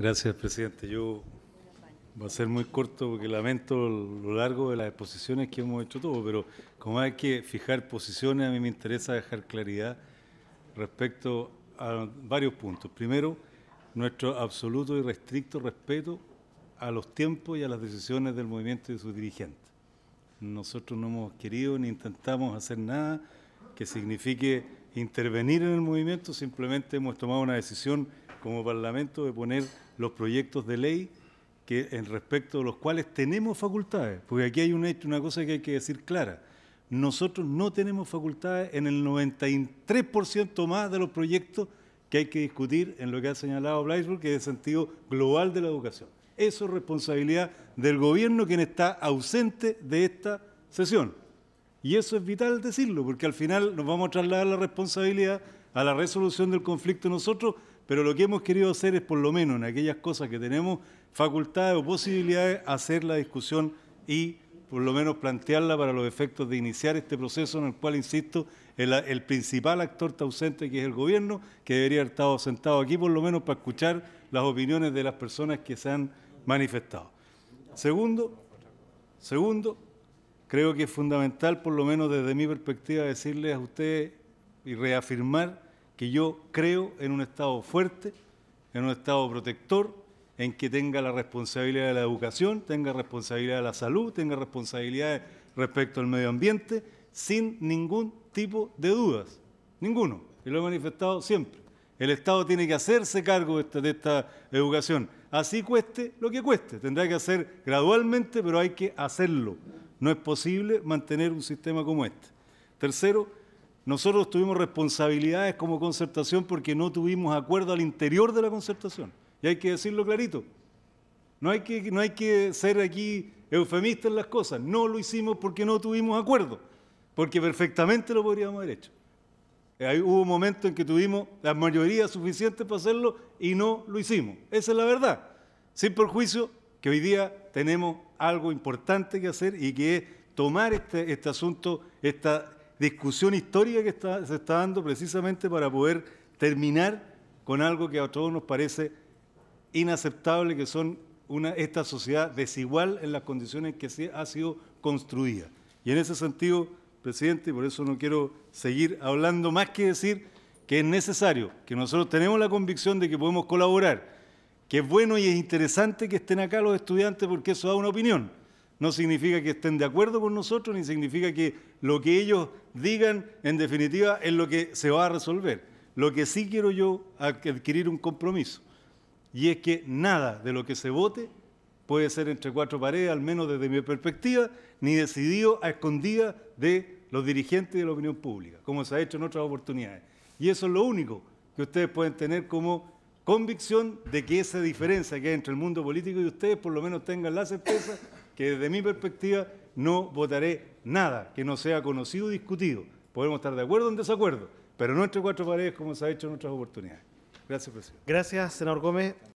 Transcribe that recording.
Gracias, presidente. Yo va a ser muy corto porque lamento lo largo de las exposiciones que hemos hecho todos, pero como hay que fijar posiciones, a mí me interesa dejar claridad respecto a varios puntos. Primero, nuestro absoluto y restricto respeto a los tiempos y a las decisiones del movimiento y de sus dirigentes. Nosotros no hemos querido ni intentamos hacer nada que signifique intervenir en el movimiento, simplemente hemos tomado una decisión como Parlamento de poner los proyectos de ley que, en respecto de los cuales tenemos facultades, porque aquí hay una cosa que hay que decir clara. Nosotros no tenemos facultades en el 93% más de los proyectos que hay que discutir en lo que ha señalado Blaisburg, que es el sentido global de la educación. Eso es responsabilidad del gobierno, quien está ausente de esta sesión. Y eso es vital decirlo, porque al final nos vamos a trasladar la responsabilidad a la resolución del conflicto nosotros, pero lo que hemos querido hacer es, por lo menos en aquellas cosas que tenemos facultades o posibilidades, hacer la discusión y por lo menos plantearla para los efectos de iniciar este proceso en el cual, insisto, el, principal actor está ausente, que es el gobierno, que debería haber estado sentado aquí por lo menos para escuchar las opiniones de las personas que se han manifestado. Segundo, segundo, creo que es fundamental, por lo menos desde mi perspectiva, decirles a ustedes y reafirmar que yo creo en un Estado fuerte, en un Estado protector, en que tenga la responsabilidad de la educación, tenga responsabilidad de la salud, tenga responsabilidad respecto al medio ambiente, sin ningún tipo de dudas, ninguno, y lo he manifestado siempre. El Estado tiene que hacerse cargo de esta, educación, así cueste lo que cueste, tendrá que hacer gradualmente, pero hay que hacerlo. No es posible mantener un sistema como este. Tercero, nosotros tuvimos responsabilidades como concertación porque no tuvimos acuerdo al interior de la concertación. Y hay que decirlo clarito. No hay que, no hay que ser aquí eufemistas en las cosas. No lo hicimos porque no tuvimos acuerdo, porque perfectamente lo podríamos haber hecho. Eh, hubo un momento en que tuvimos la mayoría suficiente para hacerlo y no lo hicimos. Esa es la verdad. Sin perjuicio que hoy día tenemos algo importante que hacer y que es tomar este, este asunto, esta discusión histórica que se está dando precisamente para poder terminar con algo que a todos nos parece inaceptable, que son una, esta sociedad desigual en las condiciones en que ha sido construida. Y en ese sentido, presidente, y por eso no quiero seguir hablando más que decir que es necesario, que nosotros tenemos la convicción de que podemos colaborar, que es bueno y es interesante que estén acá los estudiantes porque eso da una opinión no significa que estén de acuerdo con nosotros, ni significa que lo que ellos digan, en definitiva, es lo que se va a resolver. Lo que sí quiero yo adquirir un compromiso, y es que nada de lo que se vote puede ser entre cuatro paredes, al menos desde mi perspectiva, ni decidido a escondida de los dirigentes de la opinión pública, como se ha hecho en otras oportunidades. Y eso es lo único que ustedes pueden tener como convicción de que esa diferencia que hay entre el mundo político y ustedes, por lo menos tengan la certeza que desde mi perspectiva no votaré nada que no sea conocido o discutido. Podemos estar de acuerdo o en desacuerdo, pero no cuatro paredes como se ha hecho en otras oportunidades. Gracias, presidente. Gracias, senador Gómez.